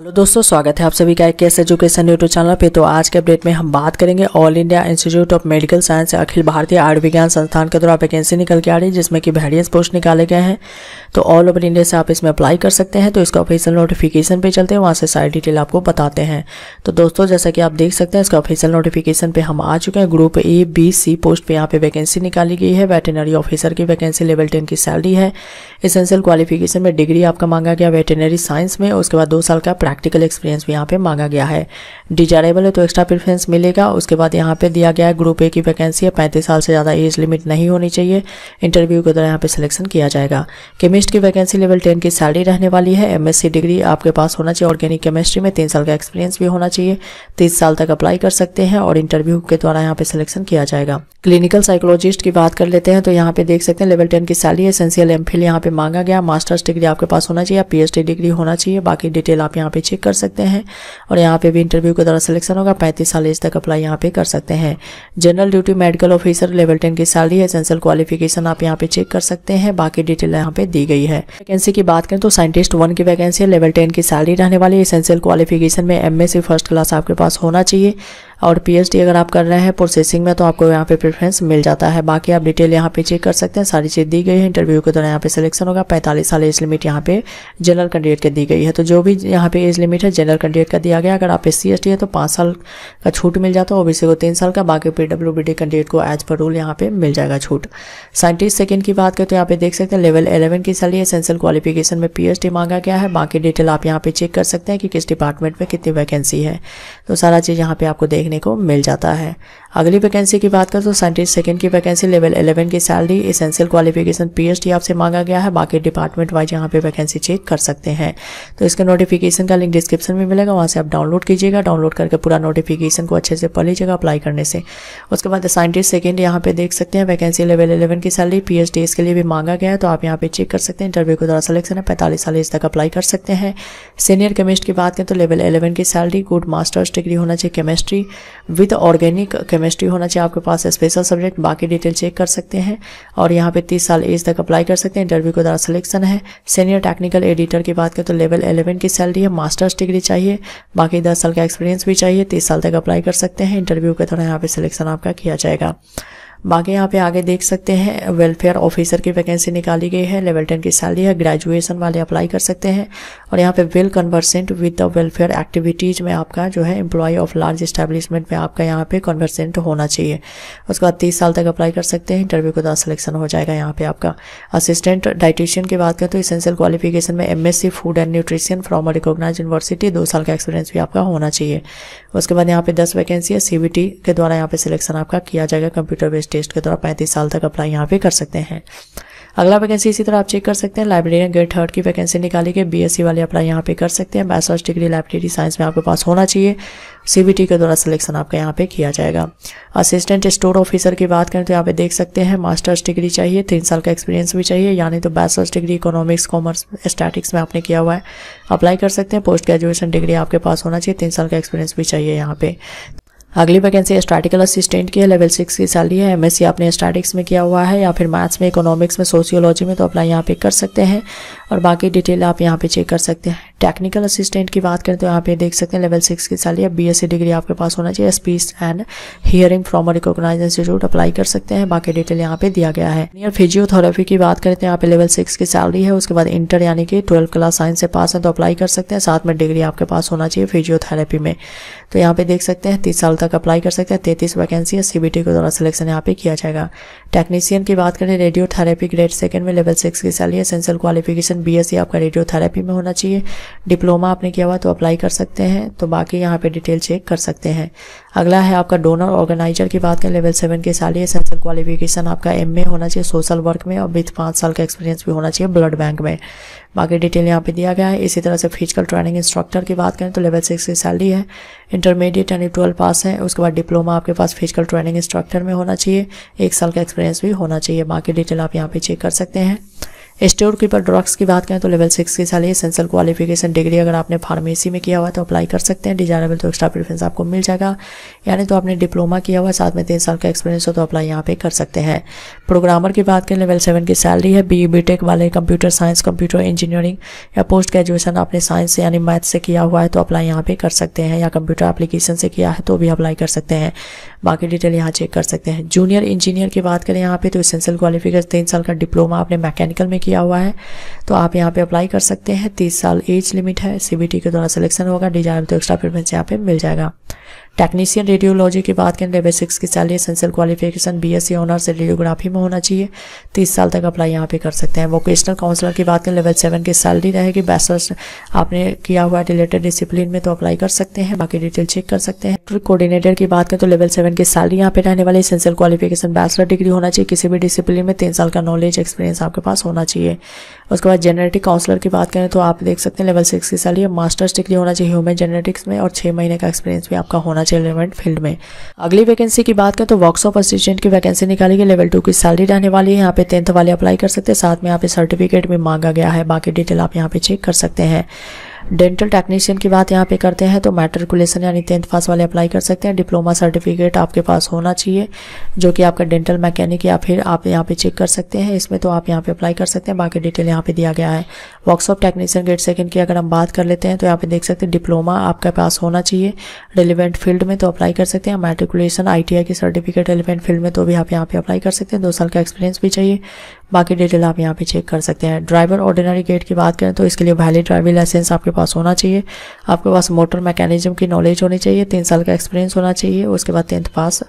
hello दोस्तों स्वागत है आप सभी का एक केस एजुकेशन यूट्यूब चैनल पे तो आज के अपडेट में हम बात करेंगे All India Institute of Medical Science Akhil Bharatiya Ayurvigyan संस्थान के द्वारा वैकेंसी निकल के आ रही है जिसमें कि वेरियस पोस्ट निकाले गए हैं तो ऑल ओवर इंडिया से आप इसमें अप्लाई कर सकते हैं तो इसका ऑफिशियल नोटिफिकेशन पे चलते हैं वहाँ से सारी डिटेल आपको बताते हैं तो दोस्तों जैसा कि आप देख सकते हैं इसका ऑफिशियल नोटिफिकेशन पे हम आ चुके हैं group A B C post पर यहाँ पे वैकेंसी निकाली गई है वेटेनरी ऑफिसर की वैकेंसी लेवल टेन की सैलरी है इसेंशियल क्वालिफिकेशन में डिग्री आपका मांगा गया वेटेनरी साइंस में उसके बाद दो साल का प्रैक्टिकल एक्सपीरियंस भी यहाँ पे मांगा गया है डिजायरेबल है तो एक्स्ट्रा प्रेफरेंस मिलेगा उसके बाद यहाँ पे दिया गया है ग्रुप ए की वैकेंसी है पैंतीस साल से ज़्यादा एज लिमिट नहीं होनी चाहिए इंटरव्यू के द्वारा यहाँ पे सिलेक्शन किया जाएगा केमिस्ट की वैकेंसी लेवल टेन की सैलरी रहने वाली है एम डिग्री आपके पास होना चाहिए ऑर्गेनिक केमिस्ट्री में तीन साल का एक्सपीरियंस भी होना चाहिए तीस साल तक अप्लाई कर सकते हैं और इंटरव्यू के द्वारा यहाँ पे सिलेक्शन किया जाएगा क्लिनिकल साइकोलॉजिस्ट की बात कर लेते हैं तो यहाँ पे देख सकते हैं लेवल टेन की सैलरी एसेंशियल एम फिल यहाँ पे मांगा गया मास्टर्स डिग्री आपके पास होना चाहिए पीएचडी डिग्री होना चाहिए बाकी डिटेल आप यहाँ पे चेक कर सकते हैं और यहाँ पे भी इंटरव्यू के द्वारा सिलेक्शन होगा पैंतीस साल एज तक अप्लाई यहाँ पे कर सकते हैं general duty medical officer level ten की सैलरी है एसेंशियल क्वालिफिकेशन आप यहाँ पे चेक कर सकते हैं बाकी डिटेल यहाँ पे दी गई है वैकेंसी की बात करें तो साइंटिस्ट वन की वैकेंसी लेवल टेन की सैलरी रहने वाली एसेंशियल क्वालिफिकेशन में एम फर्स्ट क्लास आपके पास होना चाहिए और पीएचडी अगर आप कर रहे हैं प्रोसेसिंग में तो आपको यहाँ पे प्रेफरेंस मिल जाता है बाकी आप डिटेल यहाँ पे चेक कर सकते हैं सारी चीज़ दी गई है इंटरव्यू के दौरान यहाँ पे सिलेक्शन होगा पैंतालीस साल एज लिमिट यहाँ पे जनरल कैंडिडेट के दी गई है तो जो भी यहाँ पे एज लिमिट है जनरल कैंडिडेट का दिया गया अगर आप एस सी है तो पाँच साल का छूट मिल जाता है ओबीसी को तीन साल का बाकी पी डब्ल्यू बी कैंडिडेट को एज पर रूल यहाँ पे मिल जाएगा छूट साइंटिस्ट सेकेंड की बात करें तो यहाँ पे देख सकते हैं लेवल एलेवन की सैलरी एसेंशियल क्वालिफिकेशन में पी मांगा गया है बाकी डिटेल आप यहाँ पे चेक कर सकते हैं कि किस डिपार्टमेंट में कितनी वैकेंसी है तो सारा चीज़ यहाँ पे आपको देखने को मिल जाता है अगली वैकेंसी की बात करें तो साइंटिस्ट सेकेंड की वैकेंसी लेवल एलेवन की सैलरी एसेंशियल क्वालिफिकेशन पी आपसे मांगा गया है बाकी डिपार्टमेंट वाइज यहाँ पे वैकेंसी चेक कर सकते हैं तो इसका नोटिफिकेशन का लिंक डिस्क्रिप्शन में मिलेगा वहाँ से आप डाउनलोड कीजिएगा डाउनलोड करके पूरा नोटिफिकेशन को अच्छे से पढ़ लीजिएगा अप्लाई करने से उसके बाद साइंटिस्ट सेकेंड यहाँ पे देख सकते हैं वैकेंसी लेवल इलेवन की सैलरी पी एच के लिए भी मांगा गया है तो आप यहाँ पे चेक कर सकते हैं इंटरव्यू के द्वारा सिलेक्शन है पैंतालीस साल इस तक अप्लाई कर सकते हैं सीनियर केमिस्ट की बात करें तो लेवल इलेवन की सैलरी गुड मास्टर्स डिग्री होना चाहिए केमिस्ट्री विद ऑर्गेनिक केमिस्ट्री होना चाहिए आपके पास स्पेशल सब्जेक्ट बाकी डिटेल चेक कर सकते हैं और यहाँ पे तीस साल एज तक अप्लाई कर सकते हैं इंटरव्यू के द्वारा सिलेक्शन है सीनियर टेक्निकल एडिटर की बात करें तो लेवल इलेवन की सैलरी है मास्टर्स डिग्री चाहिए बाकी दस साल का एक्सपीरियंस भी चाहिए तीस साल तक अप्लाई कर सकते हैं इंटरव्यू के थोड़ा यहाँ पे सिलेक्शन आपका किया जाएगा बाकी यहाँ पे आगे देख सकते हैं वेलफेयर ऑफिसर की वैकेंसी निकाली गई है लेवल टेन की सैलरी है ग्रेजुएशन वाले अप्लाई कर सकते हैं और यहाँ पे well conversant with the welfare activities में आपका जो है एम्प्लॉय ऑफ लार्ज स्टैब्लिशमेंट में आपका यहाँ पे कन्वर्सेंट होना चाहिए उसके बाद तीस साल तक अप्लाई कर सकते हैं इंटरव्यू के द्वारा सिलेक्शन हो जाएगा यहाँ पे आपका असिस्टेंट डाइटिशियन की बात करें तो इसेंशियल क्वालिफिकेशन में M food and nutrition from a recognise university दो साल का एक्सपीरियंस भी आपका होना चाहिए उसके बाद यहाँ पे दस वैकेंसी है सी के द्वारा यहाँ पे सिलेक्शन आपका किया जाएगा कंप्यूटर बेस्ड टेस्ट के द्वारा पैंतीस साल तक अप्लाई यहाँ पे कर सकते हैं अगला वैकेंसी इसी तरह आप चेक कर सकते हैं लाइब्रेरियन ग्रेड थर्ड की वैकेंसी निकाली गई बीएससी वाले अप्लाई यहाँ पे कर सकते हैं बैचलर्स डिग्री लाइब्रेरी साइंस में आपके पास होना चाहिए सीबीटी के द्वारा सिलेक्शन आपका यहाँ पे किया जाएगा असिस्टेंट स्टोर ऑफिसर की बात करें तो यहाँ पे देख सकते हैं मास्टर्स डिग्री चाहिए तीन साल का एक्सपीरियंस भी चाहिए यानी तो bachelors degree economics commerce statics में आपने किया हुआ है अप्लाई कर सकते हैं पोस्ट ग्रेजुएशन डिग्री आपके पास होना चाहिए तीन साल का एक्सपीरियंस भी चाहिए यहाँ पे अगली वैकेंसी स्टार्टिकल असिस्टेंट की है लेवल सिक्स की साली है एमएससी आपने स्टैटिक्स में किया हुआ है या फिर मैथ्स में इकोनॉमिक्स में सोशियोलॉजी में तो अप्लाई यहाँ पे कर सकते हैं और बाकी डिटेल आप यहाँ पे चेक कर सकते हैं टेक्निकल असिस्टेंट की बात करें तो यहाँ पे देख सकते हैं लेवल सिक्स की अब बी एस डिग्री आपके पास होना चाहिए speech and hearing from recognise institute apply कर सकते हैं बाकी डिटेल यहाँ पे दिया गया है नियर फिजियोथेरेपी की बात करें तो यहाँ पे लेवल सिक्स की सैलरी है उसके बाद इंटर यानी कि ट्वेल्थ क्लास साइंस से पास है तो अप्लाई कर सकते हैं साथ में डिग्री आपके पास होना चाहिए फिजियोथेरेपी में तो यहाँ पे देख सकते हैं तीस साल तक अप्लाई कर सकते हैं तैतीस वैकेंसी है सीबीटी के द्वारा सिलेक्शन यहाँ पे किया जाएगा टेक्नीशियन की बात करें रेडियोथेरेपी ग्रेड सेकंड में लेवल सिक्स की salary essential qualification graduation BSc आपका रेडियोथेरेपी में होना चाहिए डिप्लोमा आपने किया हुआ तो अप्लाई कर सकते हैं तो बाकी यहाँ पे डिटेल चेक कर सकते हैं अगला है आपका डोनर ऑर्गेनाइजर की बात करें लेवल सेवन के साल सेंसर क्वालिफिकेशन आपका एम होना चाहिए सोशल वर्क में और विथ पाँच साल का एक्सपीरियंस भी होना चाहिए ब्लड बैंक में बाकी डिटेल यहाँ पे दिया गया है इसी तरह से फिजिकल ट्रेनिंग इंस्ट्रक्टर की बात करें तो लेवल सिक्स की सैलरी है इंटरमीडिएट यानी ट्वेल्व पास है उसके बाद डिप्लोमा आपके पास फिजिकल ट्रेनिंग इंस्ट्रक्टर में होना चाहिए एक साल का एक्सपीरियंस भी होना चाहिए बाकी डिटेल आप यहाँ पे चेक कर सकते हैं स्टोर कीपर ड्रग्स की बात करें तो लेवल सिक्स की साल एसेंशियल क्वालिफिकेशन डिग्री अगर आपने फार्मेसी में किया हुआ तो अप्लाई कर सकते हैं डिजायरेबल तो एक्स्ट्रा प्रेफरेंस आपको मिल जाएगा यानी तो आपने डिप्लोमा किया हुआ साथ में तीन साल का एक्सपीरियंस हो तो अप्लाई यहाँ पे कर सकते हैं प्रोग्रामर की बात करें लेवल सेवन की सैलरी है बी बी टेक वाले कंप्यूटर साइंस कंप्यूटर इंजीनियरिंग या पोस्ट ग्रेजुएशन आपने साइंस यानी मैथ से किया हुआ है तो अप्लाई यहाँ पे कर सकते हैं या कंप्यूटर अपलीकेशन से किया है तो भी अप्लाई कर सकते हैं बाकी डिटेल यहाँ चेक कर सकते हैं जूनियर इंजीनियर की बात करें यहाँ पे तो इसेंशियल क्वालिफिकेशन तीन साल का डिप्लोमा आपने मैकेनिकल में किया हुआ है तो आप यहाँ पे अप्लाई कर सकते हैं तीस साल एज लिमिट है सीबीटी के द्वारा सिलेक्शन होगा डिजाइन तो एक्स्ट्रा पेमेंट यहाँ पे मिल जाएगा टेक्नीशियन रेडियोलॉजी की बात करें लेवल सिक्स की salary essential qualification B S C honours radiography में होना चाहिए तीस साल तक अप्लाई यहाँ पे कर सकते हैं वोकेशनल काउंसलर की बात करें लेवल सेवन की सैलरी रहेगी बैचलर्स आपने किया हुआ रिलेटेड डिसिप्लिन में तो अप्लाई कर सकते हैं बाकी डिटेल चेक कर सकते हैं कोऑर्डिनेटर की बात करें तो लेवल सेवन की सैलरी यहाँ पे रहने वाली एसेंशियल क्वालिफिकेशन बैचलर डिग्री होना चाहिए किसी भी डिसिप्लिन में तीन साल का नॉलेज एक्सपीरियंस आपके पास होना चाहिए उसके बाद जेनेटिक काउंसलर की बात करें तो आप देख सकते हैं लेवल सिक्स की सैलरी मास्टर्स डिग्री होना चाहिए ह्यूमन जेनेटिक्स में और छः महीने का एक्सपीरियंस भी आपका होना हिमाचल रिलेवेंट फील्ड में अगली वैकेंसी की बात करें तो वर्कशॉप असिस्टेंट की वैकेंसी निकाली गई लेवल टू की सैलरी रहने वाली है यहाँ पे टेंथ वाले अप्लाई कर सकते हैं साथ में यहाँ पे सर्टिफिकेट भी मांगा गया है बाकी डिटेल आप यहाँ पे चेक कर सकते हैं डेंटल टेक्नीशियन की बात यहाँ पे करते हैं तो मेट्रिकुलेशन यानी टेंथ पास वाले अप्लाई कर सकते हैं डिप्लोमा सर्टिफिकेट आपके पास होना चाहिए जो कि आपका डेंटल मैकेनिक या फिर आप यहाँ पे चेक कर सकते हैं इसमें तो आप यहाँ पे अप्लाई कर सकते हैं बाकी डिटेल यहाँ पे दिया गया है वर्कशॉप टेक्नीशियन ग्रेड सेकेंड की अगर हम बात कर लेते हैं तो यहाँ पे देख सकते हैं डिप्लोमा आपके पास होना चाहिए रेलिवेंट फील्ड में तो अप्लाई कर सकते हैं मैट्रिकुलेशन आई की सर्टिफिकेट रेलिवेंट फील्ड में तो भी आप यहाँ पे अप्लाई कर सकते हैं दो साल का एक्सपीरियंस भी चाहिए बाकी डिटेल आप यहाँ पे चेक कर सकते हैं ड्राइवर ऑर्डिनरी गेट की बात करें तो इसके लिए वैलिड ड्राइविंग लाइसेंस आपके पास होना चाहिए आपके पास मोटर मैकेनिज्म की नॉलेज होनी चाहिए तीन साल का एक्सपीरियंस होना चाहिए उसके बाद टेंथ पास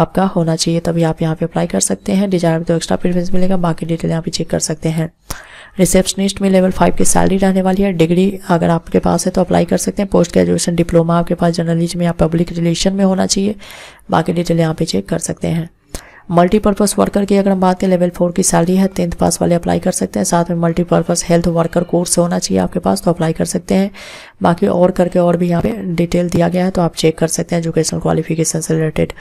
आपका होना चाहिए तभी आप यहाँ पर अप्लाई कर सकते हैं डिजायर तो एक्स्ट्रा प्रेफरेंस मिलेगा बाकी डिटेल यहाँ पे चेक कर सकते हैं रिसेप्शनिस्ट में लेवल फाइव की सैलरी रहने वाली है डिग्री अगर आपके पास है तो अप्लाई कर सकते हैं पोस्ट ग्रेजुएशन डिप्लोमा आपके पास जर्नलिज्म या पब्लिक रिलेशन में होना चाहिए बाकी डिटेल यहाँ पे चेक कर सकते हैं मल्टीपर्पज़ वर्कर की अगर हम बात करें लेवल फोर की सैलरी है टेंथ पास वाले अप्लाई कर सकते हैं साथ में मल्टीपर्पज़ हेल्थ वर्कर कोर्स होना चाहिए आपके पास तो अप्लाई कर सकते हैं बाकी और करके और भी यहाँ पे डिटेल दिया गया है तो आप चेक कर सकते हैं एजुकेशनल क्वालिफिकेशन से रिलेटेड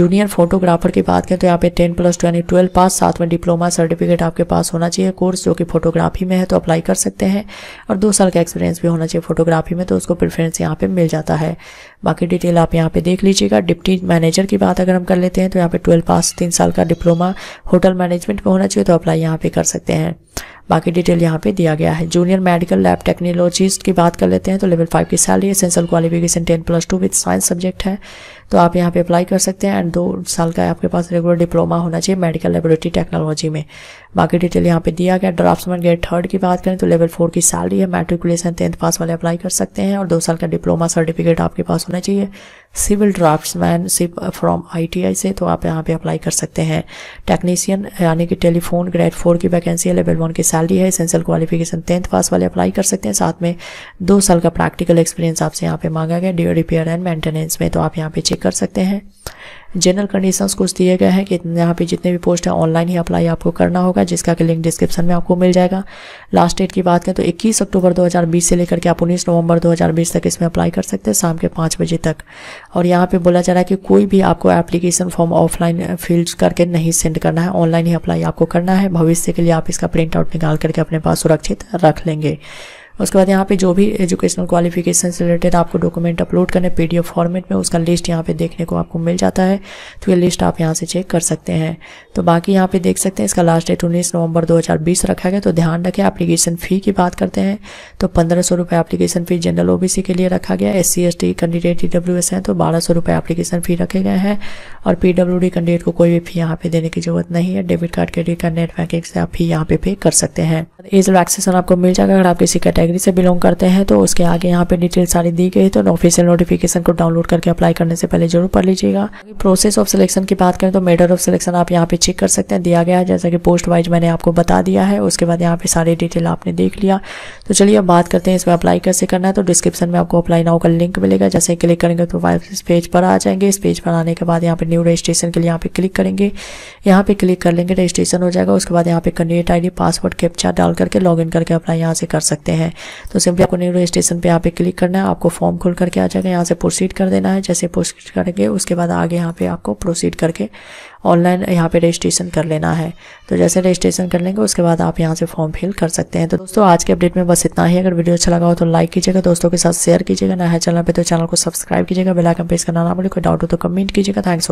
जूनियर फोटोग्राफर की बात करें तो यहाँ पे टेन प्लस टू यानी ट्वेल्व पास साथ में डिप्लोमा सर्टिफिकेट आपके पास होना चाहिए कोर्स जो कि फोटोग्राफी में है तो अप्लाई कर सकते हैं और दो साल का एक्सपीरियंस भी होना चाहिए फोटोग्राफी में तो उसको प्रेफरेंस यहाँ पे मिल जाता है बाकी डिटेल आप यहाँ पे देख लीजिएगा डिप्टी मैनेजर की बात अगर हम कर लेते हैं तो यहाँ पे ट्वेल्व पास तीन साल का डिप्लोमा होटल मैनेजमेंट में होना चाहिए तो अप्लाई यहाँ पे कर सकते हैं बाकी डिटेल यहाँ पे दिया गया है जूनियर मेडिकल लैब टेक्नोलॉजिस्ट की बात कर लेते हैं तो लेवल फाइव की salary essential qualification ten plus two with science subject है तो आप यहाँ पे अप्लाई कर सकते हैं एंड दो साल का आपके पास रेगुलर डिप्लोमा होना चाहिए मेडिकल लेबोरेटरी टेक्नोलॉजी में बाकी डिटेल यहाँ पे दिया गया ड्राफ्टमैन ग्रेड थर्ड की बात करें तो लेवल फोर की सैलरी है मेट्रिकुलेशन टेंथ पास वाले अप्लाई कर सकते हैं और दो साल का डिप्लोमा सर्टिफिकेट आपके पास होना चाहिए civil draftsmanship from ITI से तो आप यहाँ पे अप्लाई कर सकते हैं टेक्नीशियन यानी कि टेलीफोन ग्रेड फोर की वैकेंसी है लेवल वन की सैलरी है सेंसल क्वालिफिकेशन टेंथ पास वाले अप्लाई कर सकते हैं साथ में दो साल का प्रैक्टिकल एक्सपीरियंस आपसे यहाँ पे मांगा गया रिपेयर एंड मेंटेनेंस में तो आप यहाँ पे चेक चेक कर सकते हैं जनरल कंडीशंस कुछ दिए गए हैं कि यहाँ पे जितने भी पोस्ट हैं ऑनलाइन ही अप्लाई आपको करना होगा जिसका कि लिंक डिस्क्रिप्शन में आपको मिल जाएगा लास्ट डेट की बात करें तो 21 अक्टूबर 2020 से लेकर के आप 19 नवंबर 2020 तक इसमें अप्लाई कर सकते हैं शाम के पाँच बजे तक और यहाँ पे बोला जा रहा है कि कोई भी आपको एप्लीकेशन फॉर्म ऑफलाइन फिल करके नहीं सेंड करना है ऑनलाइन ही अप्लाई आपको करना है भविष्य के लिए आप इसका प्रिंट आउट निकाल करके अपने पास सुरक्षित रख लेंगे उसके बाद यहाँ पे जो भी एजुकेशनल क्वालिफिकेशन से रिलेटेड आपको डॉक्यूमेंट अपलोड करने पीडीएफ फॉर्मेट में उसका लिस्ट यहाँ पे देखने को आपको मिल जाता है तो ये लिस्ट आप यहाँ से चेक कर सकते हैं तो बाकी यहाँ पे देख सकते हैं इसका लास्ट डेट उन्नीस नवंबर 2020 रखा गया तो ध्यान रखें एप्लीकेशन फ़ी की बात करते हैं तो पंद्रह सौ एप्लीकेशन फ़ी जनरल ओबीसी के लिए रखा गया S C S T candidate ई एस हैं तो बारह सौ रुपये एप्लीकेशन फ़ी रखे गए हैं और पी डी कैंडिडेट को कोई भी फ़ी यहाँ पे देने की जरूरत नहीं है debit card credit card net banking से आप फी यहाँ पे पे कर सकते हैं एज वैक्सीन आपको मिल जाएगा अगर आप किसी कैटेगरी कैटेगरी से बिलोंग करते हैं तो उसके आगे यहाँ पे डिटेल सारी दी गई तो ऑफिशियल नोटिफिकेशन को डाउनलोड करके अप्लाई करने से पहले जरूर पढ़ लीजिएगा प्रोसेस ऑफ सिलेक्शन की बात करें तो मेडर ऑफ सिलेक्शन आप यहाँ पे चेक कर सकते हैं दिया गया है जैसा कि पोस्ट वाइज मैंने आपको बता दिया है उसके बाद यहाँ पे सारी डिटेल आपने देख लिया तो चलिए अब बात करते हैं इसमें अप्लाई कैसे करना है तो डिस्क्रिप्शन में आपको अप्लाई नाउ का लिंक मिलेगा जैसे क्लिक करेंगे तो इस पेज पर आ जाएंगे इस पेज पर आने के बाद यहाँ पे न्यू रजिस्ट्रेशन के लिए यहाँ पे क्लिक करेंगे यहाँ पे क्लिक कर लेंगे रजिस्ट्रेशन हो जाएगा उसके बाद यहाँ पे कैंडिडेट आईडी पासवर्ड कैप्चा डाल करके लॉग करके अपना यहाँ से कर सकते हैं है तो सिंपली आपको न्यू रजिस्ट्रेशन पे यहाँ पे क्लिक करना है आपको फॉर्म खोल करके आ जाएगा यहाँ से प्रोसीड कर देना है जैसे प्रोसीड करेंगे उसके बाद आगे यहाँ पे आपको प्रोसीड करके ऑनलाइन यहाँ पे रजिस्ट्रेशन कर लेना है तो जैसे रजिस्ट्रेशन कर लेंगे उसके बाद आप यहाँ से फॉर्म फिल कर सकते हैं तो दोस्तों आज के अपडेट में बस इतना ही अगर वीडियो अच्छा लगा हो तो लाइक कीजिएगा दोस्तों के साथ शेयर कीजिएगा नया चैनल पर तो चैनल को सब्सक्राइब कीजिएगा बेलाइकन प्रेस करना ना बोले कोई डाउट हो तो कमेंट कीजिएगा थैंक्स